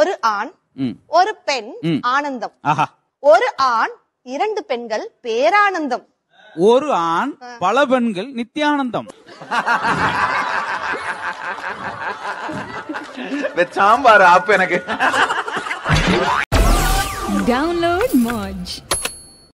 ஒரு ஆண் ஒரு பெண் ஆனந்தம் ஒரு ஆண் இரண்டு பெண்கள் பேரானந்தம் ஒரு ஆண் பல பெண்கள் நித்தியானந்தம் சாம்பார் ஆப் எனக்கு டவுன்லோட் மாஜ்